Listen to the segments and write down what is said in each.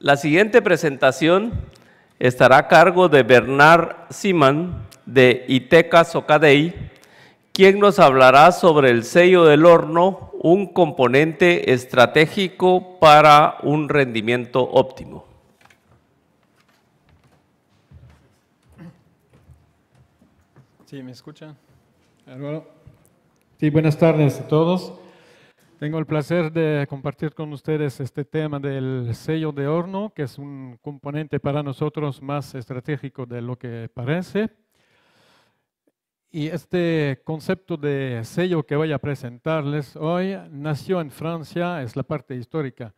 La siguiente presentación estará a cargo de Bernard Siman de Iteca Socadei, quien nos hablará sobre el sello del horno, un componente estratégico para un rendimiento óptimo. Sí, ¿me escuchan? Sí, buenas tardes a todos. Tengo el placer de compartir con ustedes este tema del sello de horno, que es un componente para nosotros más estratégico de lo que parece. Y este concepto de sello que voy a presentarles hoy nació en Francia, es la parte histórica,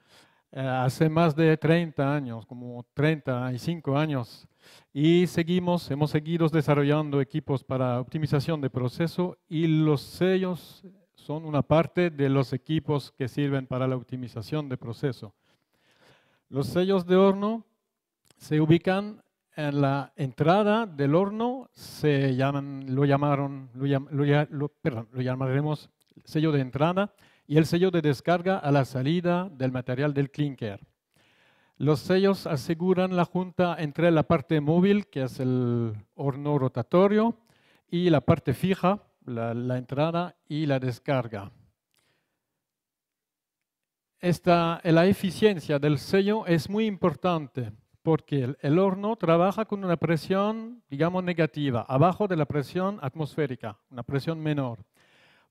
eh, hace más de 30 años, como 35 años. Y seguimos, hemos seguido desarrollando equipos para optimización de proceso y los sellos son una parte de los equipos que sirven para la optimización de proceso. Los sellos de horno se ubican en la entrada del horno, se llaman, lo, llamaron, lo, lo llamaremos sello de entrada y el sello de descarga a la salida del material del clinker. Los sellos aseguran la junta entre la parte móvil, que es el horno rotatorio, y la parte fija, la, entrada y la descarga. Esta, la eficiencia del sello es muy importante porque el, el, horno trabaja con una presión, digamos, negativa, abajo de la presión atmosférica, una presión menor.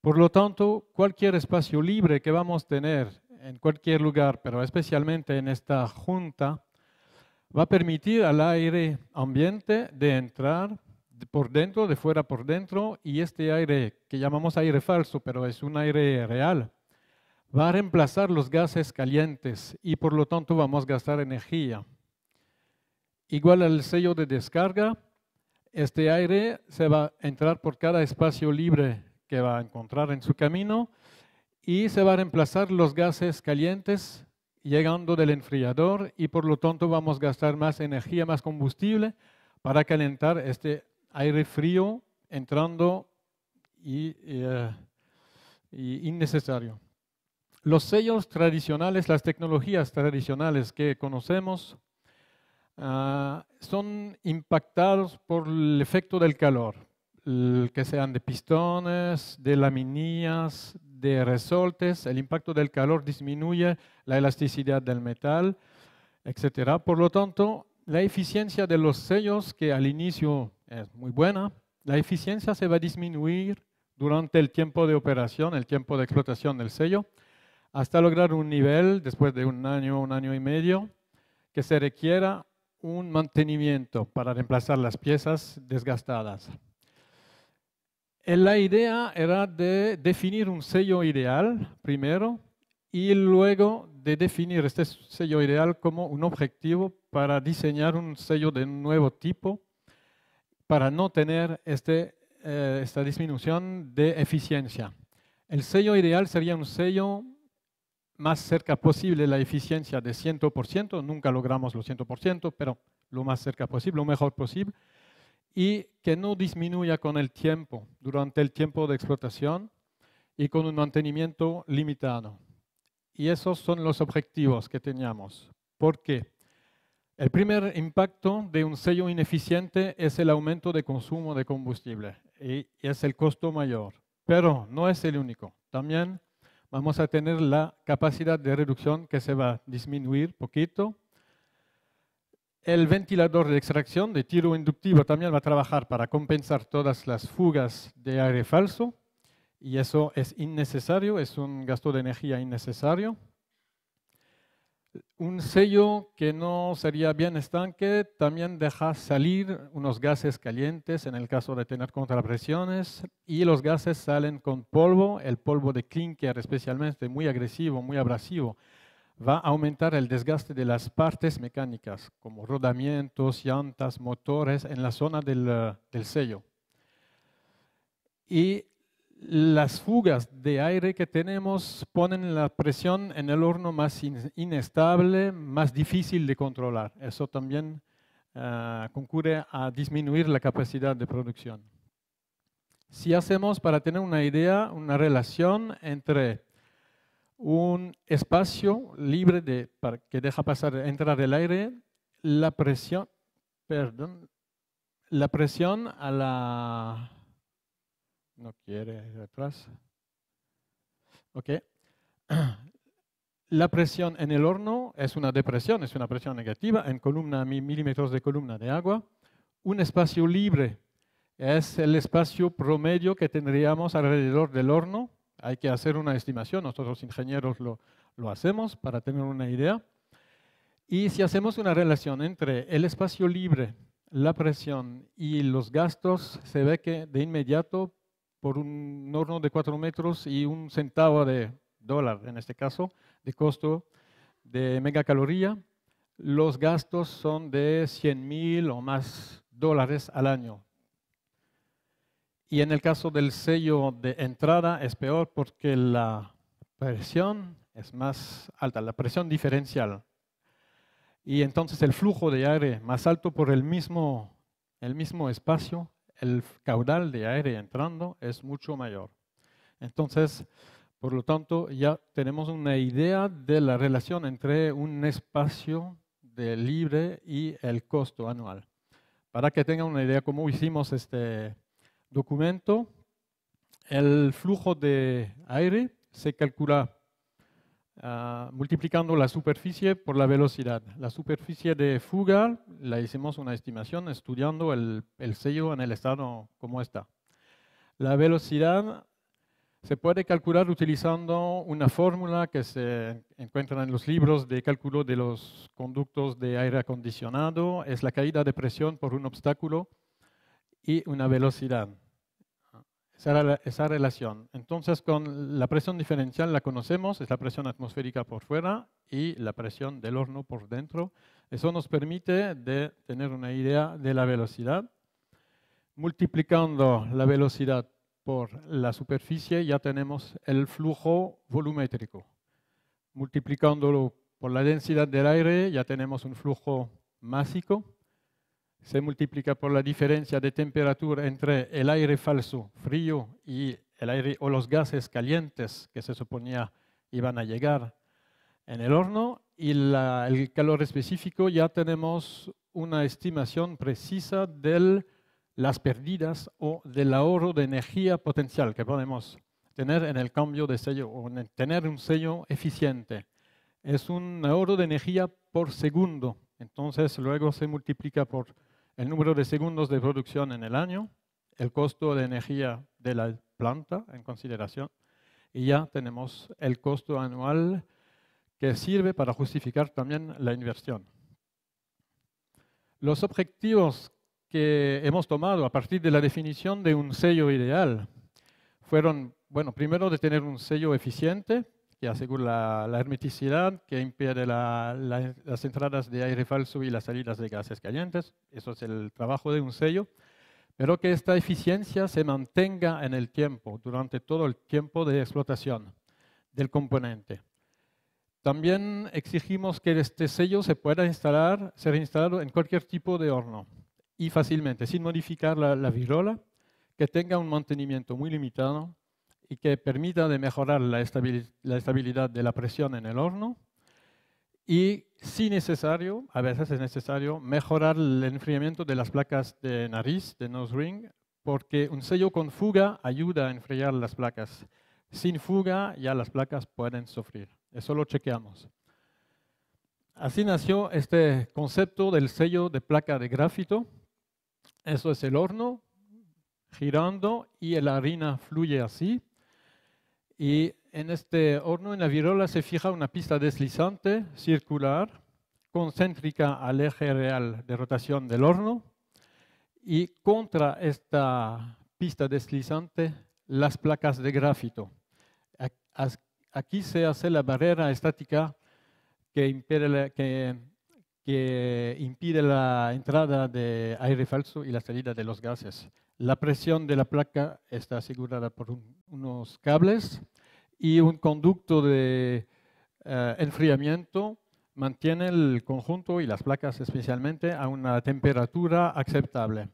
Por lo tanto, cualquier espacio libre que vamos a tener en cualquier lugar, pero especialmente en esta junta, va a permitir al aire ambiente de entrar por dentro, de fuera por dentro, y este aire que llamamos aire falso, pero es un aire real, va a reemplazar los gases calientes y por lo tanto vamos a gastar energía. Igual al sello de descarga, este aire se va a entrar por cada espacio libre que va a encontrar en su camino y se va a reemplazar los gases calientes llegando del enfriador y por lo tanto vamos a gastar más energía, más combustible para calentar este aire frío entrando eh, y, innecesario. Los sellos tradicionales, las tecnologías tradicionales que conocemos, ah, son impactados por el efecto del calor, que sean de pistones, de laminillas, de resortes, el impacto del calor disminuye la elasticidad del metal, etc. Por lo tanto, la eficiencia de los sellos que al inicio es muy buena, la eficiencia se va a disminuir durante el tiempo de operación, el tiempo de explotación del sello, hasta lograr un nivel, después de un año, un año y medio, que se requiera un mantenimiento para reemplazar las piezas desgastadas. La idea era de definir un sello ideal primero y luego de definir este sello ideal como un objetivo para diseñar un sello de nuevo tipo para no tener este, eh, esta disminución de eficiencia. El sello ideal sería un sello más cerca posible de la eficiencia de 100%, nunca logramos los 100%, pero lo más cerca posible, lo mejor posible, y que no disminuya con el tiempo, durante el tiempo de explotación y con un mantenimiento limitado. Y esos son los objetivos que teníamos. ¿Por qué? El primer impacto de un sello ineficiente es el aumento de consumo de combustible y es el costo mayor, pero no es el único. También vamos a tener la capacidad de reducción que se va a disminuir poquito. El ventilador de extracción de tiro inductivo también va a trabajar para compensar todas las fugas de aire falso y eso es innecesario, es un gasto de energía innecesario un sello que no sería bien estanque también deja salir unos gases calientes en el caso de tener contrapresiones y los gases salen con polvo, el polvo de clinker especialmente muy agresivo, muy abrasivo, va a aumentar el desgaste de las partes mecánicas como rodamientos, llantas, motores en la zona del, del sello. Y las fugas de aire que tenemos ponen la presión en el horno más inestable, más difícil de controlar. Eso también ah, concurre a disminuir la capacidad de producción. Si hacemos, para tener una idea, una relación entre un espacio libre de, que deja pasar, entrar el aire, la presión, perdón, la presión a la no quiere atrás. Ok. La presión en el horno es una depresión, es una presión negativa en columna, milímetros de columna de agua. Un espacio libre es el espacio promedio que tendríamos alrededor del horno. Hay que hacer una estimación, nosotros los ingenieros lo, lo hacemos para tener una idea. Y si hacemos una relación entre el espacio libre, la presión y los gastos, se ve que de inmediato por un horno de 4 metros y un centavo de dólar, en este caso, de costo de megacaloría, los gastos son de 100 mil o más dólares al año. Y en el caso del sello de entrada es peor porque la presión es más alta, la presión diferencial. Y entonces el flujo de aire más alto por el mismo, el mismo espacio el caudal de aire entrando es mucho mayor. Entonces, por lo tanto, ya tenemos una idea de la relación entre un espacio de libre y el costo anual. Para que tengan una idea cómo hicimos este documento, el flujo de aire se calcula Ah, multiplicando la superficie por la velocidad. La superficie de fuga la hicimos una estimación estudiando el, el sello en el estado como está. La velocidad se puede calcular utilizando una fórmula que se encuentra en los libros de cálculo de los conductos de aire acondicionado. Es la caída de presión por un obstáculo y una velocidad esa, relación. Entonces, con la presión diferencial la conocemos, es la presión atmosférica por fuera y la presión del horno por dentro. Eso nos permite de tener una idea de la velocidad. Multiplicando la velocidad por la superficie ya tenemos el flujo volumétrico. Multiplicándolo por la densidad del aire ya tenemos un flujo másico se multiplica por la diferencia de temperatura entre el aire falso frío y el aire o los gases calientes que se suponía iban a llegar en el horno y el calor específico ya tenemos una estimación precisa de las pérdidas o del ahorro de energía potencial que podemos tener en el cambio de sello o tener un sello eficiente. Es un ahorro de energía por segundo, entonces luego se multiplica por el número de segundos de producción en el año, el costo de energía de la planta en consideración, y ya tenemos el costo anual que sirve para justificar también la inversión. Los objetivos que hemos tomado a partir de la definición de un sello ideal fueron, bueno, primero de tener un sello eficiente, según la, hermeticidad, que impide las entradas de aire falso y las salidas de gases calientes. Eso es el trabajo de un sello. Pero que esta eficiencia se mantenga en el tiempo, durante todo el tiempo de explotación del componente. También exigimos que este sello se pueda instalar, ser instalado en cualquier tipo de horno y fácilmente, sin modificar la, la virola, que tenga un mantenimiento muy limitado y que permita de mejorar la, estabilidad de la presión en el horno y, si necesario, a veces es necesario, mejorar el enfriamiento de las placas de nariz, de nose ring, porque un sello con fuga ayuda a enfriar las placas. Sin fuga ya las placas pueden sufrir. Eso lo chequeamos. Así nació este concepto del sello de placa de grafito. Eso es el horno girando y la harina fluye así y en este horno, en la virola, se fija una pista deslizante circular concéntrica al eje real de rotación del horno y contra esta pista deslizante las placas de grafito. Aquí se hace la barrera estática que impide la entrada de aire falso y la salida de los gases. La presión de la placa está asegurada por unos cables y un conducto de eh, enfriamiento mantiene el conjunto y las placas especialmente a una temperatura aceptable.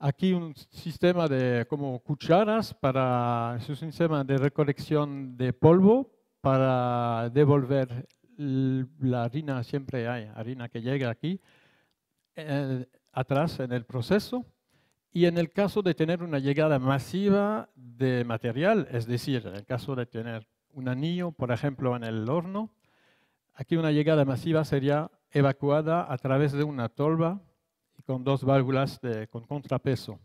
Aquí un sistema de como cucharas para es un sistema de recolección de polvo para devolver la harina siempre hay harina que llega aquí eh, atrás en el proceso y en el caso de tener una llegada masiva de material, es decir, en el caso de tener un anillo, por ejemplo, en el horno, aquí una llegada masiva sería evacuada a través de una tolva y con dos válvulas con contrapeso.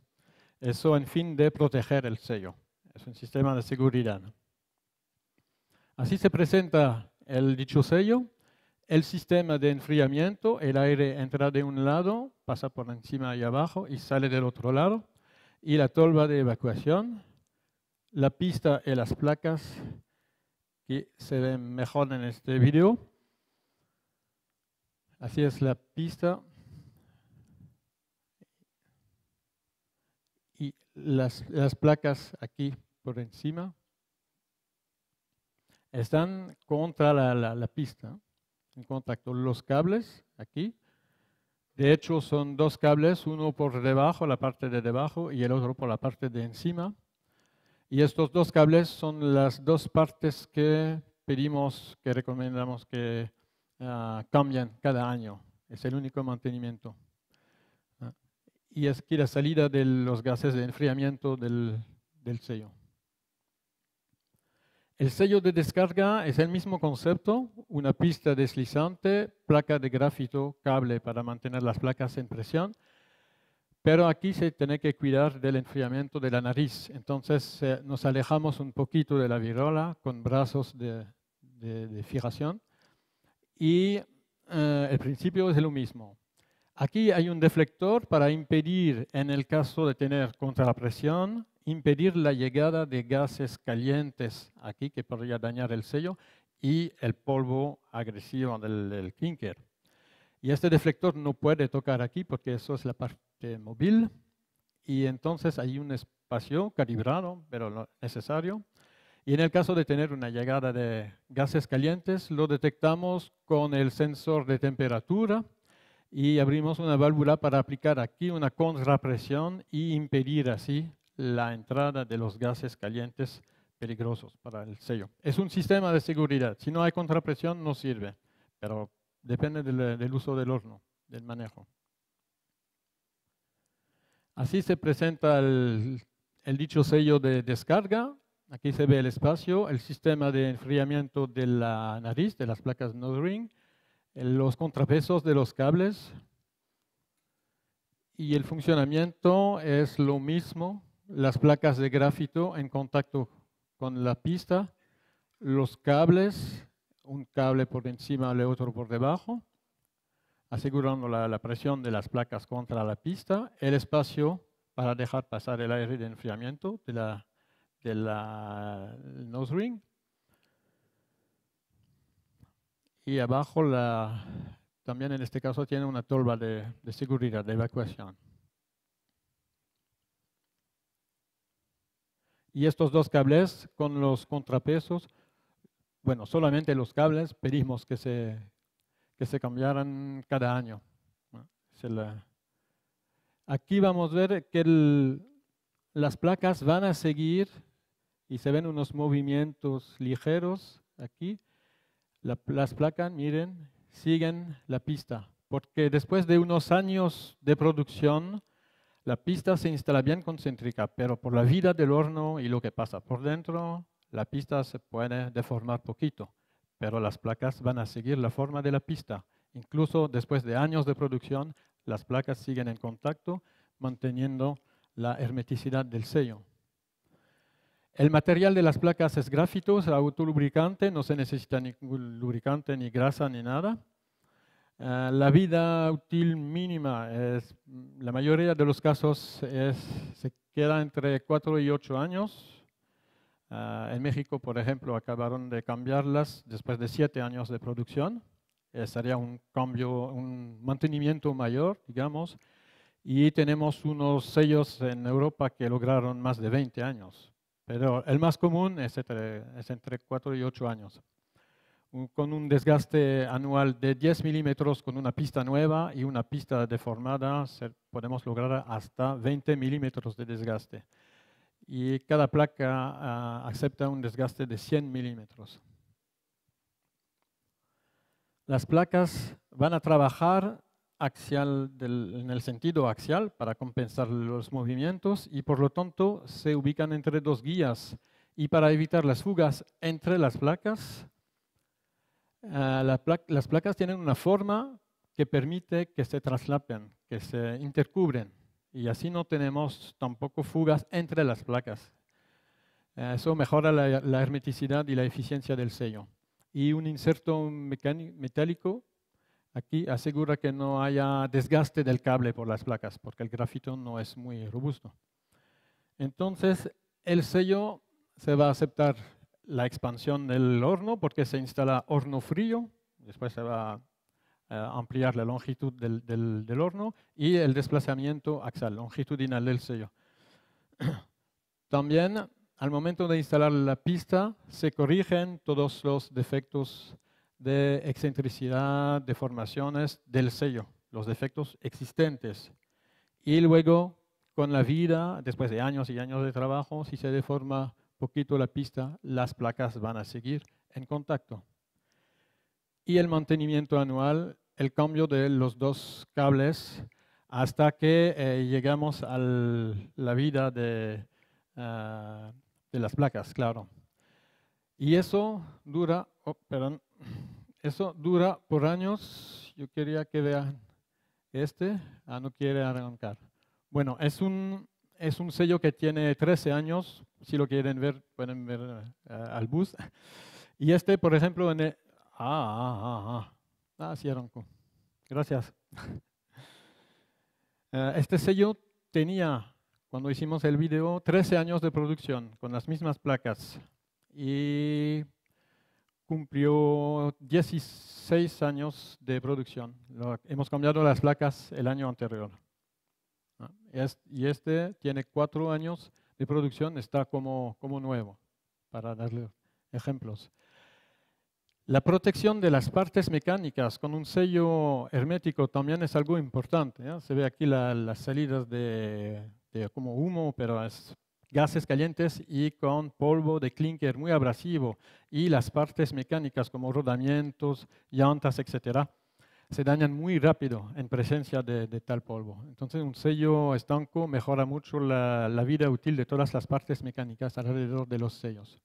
Eso en fin de proteger el sello. Es un sistema de seguridad. Así se presenta el dicho sello el sistema de enfriamiento, el aire entra de un lado, pasa por encima y abajo y sale del otro lado, y la tolva de evacuación, la pista y las placas que se ven mejor en este video. Así es la pista y las, placas aquí por encima están contra la pista en contacto. Los cables, aquí, de hecho son dos cables, uno por debajo, la parte de debajo, y el otro por la parte de encima. Y estos dos cables son las dos partes que pedimos, que recomendamos que ah, cambien cada año. Es el único mantenimiento. Ah, y es que la salida de los gases de enfriamiento del sello. El sello de descarga es el mismo concepto, una pista deslizante, placa de grafito, cable para mantener las placas en presión, pero aquí se tiene que cuidar del enfriamiento de la nariz. Entonces eh, nos alejamos un poquito de la virola con brazos de, fijación y eh, el principio es lo mismo. Aquí hay un deflector para impedir, en el caso de tener contrapresión, impedir la llegada de gases calientes aquí que podría dañar el sello y el polvo agresivo del, del Y este deflector no puede tocar aquí porque eso es la parte móvil y entonces hay un espacio calibrado, pero necesario. Y en el caso de tener una llegada de gases calientes, lo detectamos con el sensor de temperatura y abrimos una válvula para aplicar aquí una contrapresión y impedir así la entrada de los gases calientes peligrosos para el sello. Es un sistema de seguridad. Si no hay contrapresión, no sirve, pero depende del, uso del horno, del manejo. Así se presenta el, dicho sello de descarga. Aquí se ve el espacio, el sistema de enfriamiento de la nariz, de las placas no ring, los contrapesos de los cables, y el funcionamiento es lo mismo las placas de grafito en contacto con la pista, los cables, un cable por encima y otro por debajo, asegurando la, presión de las placas contra la pista, el espacio para dejar pasar el aire de enfriamiento de la, nose ring y abajo también en este caso tiene una tolva de seguridad, de evacuación. y estos dos cables con los contrapesos, bueno, solamente los cables pedimos que se, que se cambiaran cada año. Aquí vamos a ver que las placas van a seguir y se ven unos movimientos ligeros aquí. La, las placas, miren, siguen la pista, porque después de unos años de producción, la pista se instala bien concéntrica, pero por la vida del horno y lo que pasa por dentro, la pista se puede deformar poquito, pero las placas van a seguir la forma de la pista. Incluso después de años de producción, las placas siguen en contacto, manteniendo la hermeticidad del sello. El material de las placas es grafito, es autolubricante, no se necesita ningún lubricante, ni grasa, ni nada. Ah, la vida útil mínima la mayoría de los casos se queda entre 4 y 8 años. Ah, en México, por ejemplo, acabaron de cambiarlas después de 7 años de producción. sería un cambio, un mantenimiento mayor, digamos. Y tenemos unos sellos en Europa que lograron más de 20 años. Pero el más común es entre 4 y 8 años con un desgaste anual de 10 milímetros con una pista nueva y una pista deformada, podemos lograr hasta 20 milímetros de desgaste. Y cada placa ah, acepta un desgaste de 100 milímetros. Las placas van a trabajar axial en el sentido axial para compensar los movimientos y por lo tanto se ubican entre dos guías. Y para evitar las fugas entre las placas, Ah, las placas tienen una forma que permite que se traslapen, que se intercubren. Y así no tenemos tampoco fugas entre las placas. Ah, eso mejora la, la, hermeticidad y la eficiencia del sello. Y un inserto metálico aquí asegura que no haya desgaste del cable por las placas, porque el grafito no es muy robusto. Entonces, el sello se va a aceptar la expansión del horno porque se instala horno frío, después se va a eh, ampliar la longitud del, horno y el desplazamiento axial, longitudinal del sello. También al momento de instalar la pista se corrigen todos los defectos de excentricidad, deformaciones del sello, los defectos existentes. Y luego, con la vida, después de años y años de trabajo, si se deforma poquito la pista, las placas van a seguir en contacto. Y el mantenimiento anual, el cambio de los dos cables hasta que eh, llegamos a la vida de, ah, de, las placas, claro. Y eso dura, oh, perdón, eso dura por años. Yo quería que vean este, ah, no quiere arrancar. Bueno, es un es un sello que tiene 13 años, si lo quieren ver, pueden ver eh, al bus. Y este, por ejemplo, en el... Ah, ah, ah, ah. Ah, sí, Gracias. Eh, este sello tenía, cuando hicimos el video, 13 años de producción con las mismas placas. Y cumplió 16 años de producción. hemos cambiado las placas el año anterior y este tiene cuatro años de producción, está como, como nuevo, para darle ejemplos. La protección de las partes mecánicas con un sello hermético también es algo importante. ¿eh? Se ve aquí las salidas de, de, como humo, pero es gases calientes y con polvo de clinker muy abrasivo y las partes mecánicas como rodamientos, llantas, etcétera, se dañan muy rápido en presencia de, tal polvo. Entonces un sello estanco mejora mucho la, vida útil de todas las partes mecánicas alrededor de los sellos.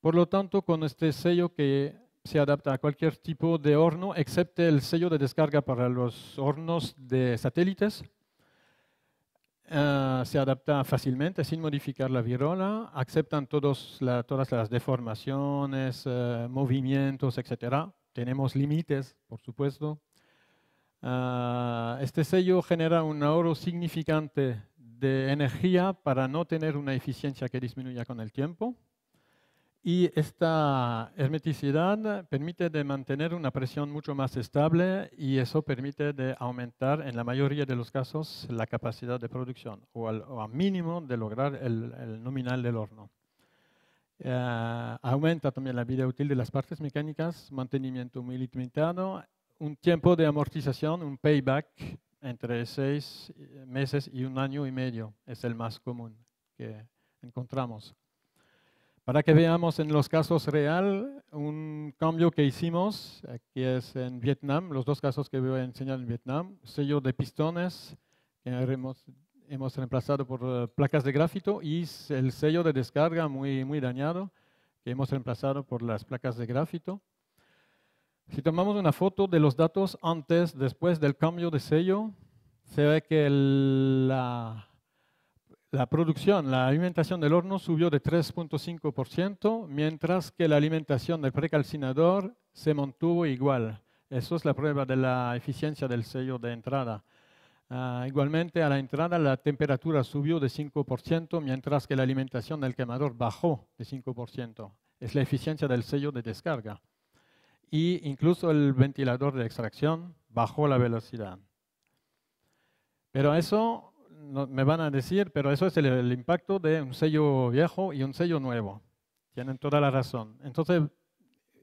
Por lo tanto, con este sello que se adapta a cualquier tipo de horno, excepto el sello de descarga para los hornos de satélites, eh, se adapta fácilmente sin modificar la virola, aceptan todos todas las deformaciones, eh, movimientos, etc. Tenemos límites, por supuesto. Ah, este sello genera un ahorro significante de energía para no tener una eficiencia que disminuya con el tiempo. Y esta hermeticidad permite de mantener una presión mucho más estable y eso permite de aumentar en la mayoría de los casos la capacidad de producción o al, mínimo de lograr el nominal del horno. Eh, aumenta también la vida útil de las partes mecánicas, mantenimiento muy limitado, un tiempo de amortización, un payback entre seis eh, meses y un año y medio, es el más común que encontramos. Para que veamos en los casos real un cambio que hicimos, aquí es en Vietnam, los dos casos que voy a enseñar en Vietnam, sello de pistones, que hemos hemos reemplazado por eh, placas de grafito y el sello de descarga muy, muy dañado que hemos reemplazado por las placas de grafito. Si tomamos una foto de los datos antes, después del cambio de sello, se ve que la, la, producción, la alimentación del horno subió de 3.5%, mientras que la alimentación del precalcinador se mantuvo igual. Eso es la prueba de la eficiencia del sello de entrada. Ah, igualmente, a la entrada la temperatura subió de 5%, mientras que la alimentación del quemador bajó de 5%. Es la eficiencia del sello de descarga. Y incluso el ventilador de extracción bajó la velocidad. Pero eso, no, me van a decir, pero eso es el impacto de un sello viejo y un sello nuevo. Tienen toda la razón. Entonces,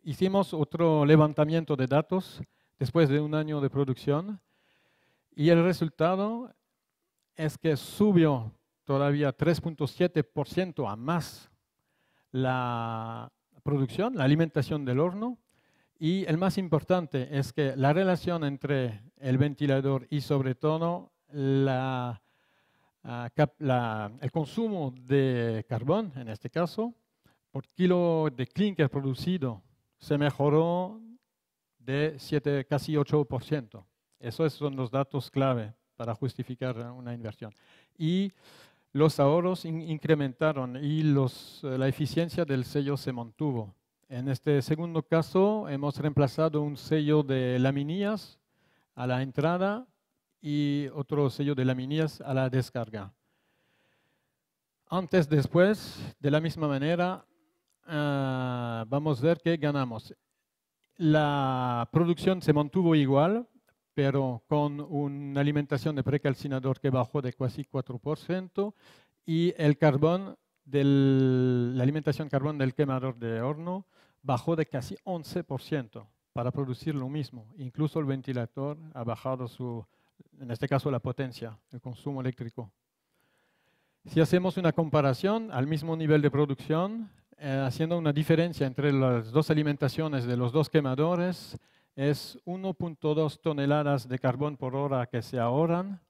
hicimos otro levantamiento de datos después de un año de producción y el resultado es que subió todavía 3.7% a más la producción, la alimentación del horno. Y el más importante es que la relación entre el ventilador y sobre todo ah, el consumo de carbón, en este caso, por kilo de clinker producido, se mejoró de casi 8%. Esos son los datos clave para justificar una inversión. Y los ahorros incrementaron y eh, la eficiencia del sello se mantuvo. En este segundo caso hemos reemplazado un sello de laminillas a la entrada y otro sello de laminillas a la descarga. Antes, después, de la misma manera, ah, vamos a ver qué ganamos. La producción se mantuvo igual, pero con una alimentación de precalcinador que bajó de casi 4% y el carbón del, la alimentación carbón del quemador de horno bajó de casi 11% para producir lo mismo. Incluso el ventilador ha bajado su, en este caso, la potencia, el consumo eléctrico. Si hacemos una comparación al mismo nivel de producción, eh, haciendo una diferencia entre las dos alimentaciones de los dos quemadores, es 1.2 toneladas de carbón por hora que se ahorran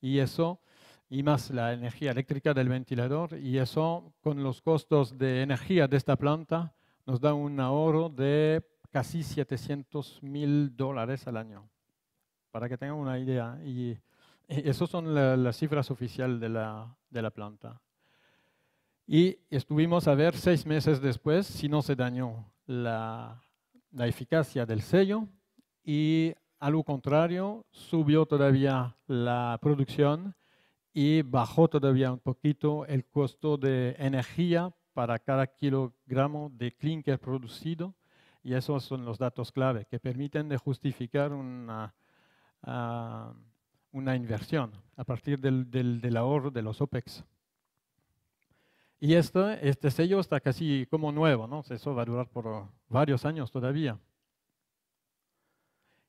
y eso y más la energía eléctrica del ventilador y eso con los costos de energía de esta planta nos da un ahorro de casi 700 mil dólares al año. Para que tengan una idea. Y esas son las cifras oficiales de la, de la planta. Y estuvimos a ver seis meses después si no se dañó la, la eficacia del sello y a lo contrario subió todavía la producción y bajó todavía un poquito el costo de energía para cada kilogramo de clinker producido y esos son los datos clave que permiten de justificar una, ah, una inversión a partir del, del ahorro de los OPEX. Y esto, este sello está casi como nuevo, ¿no? Eso va a durar por varios años todavía.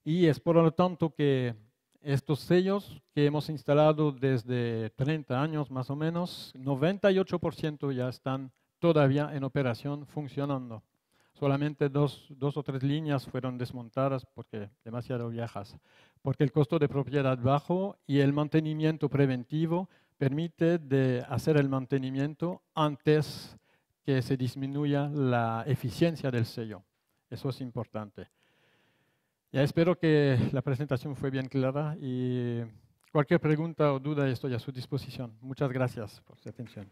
Y es por lo tanto que estos sellos que hemos instalado desde 30 años más o menos, 98% ya están todavía en operación funcionando. Solamente dos, dos, o tres líneas fueron desmontadas porque demasiado viejas, porque el costo de propiedad bajo y el mantenimiento preventivo permite de hacer el mantenimiento antes que se disminuya la eficiencia del sello. Eso es importante. Ya espero que la presentación fue bien clara y cualquier pregunta o duda estoy a su disposición. Muchas gracias por su atención.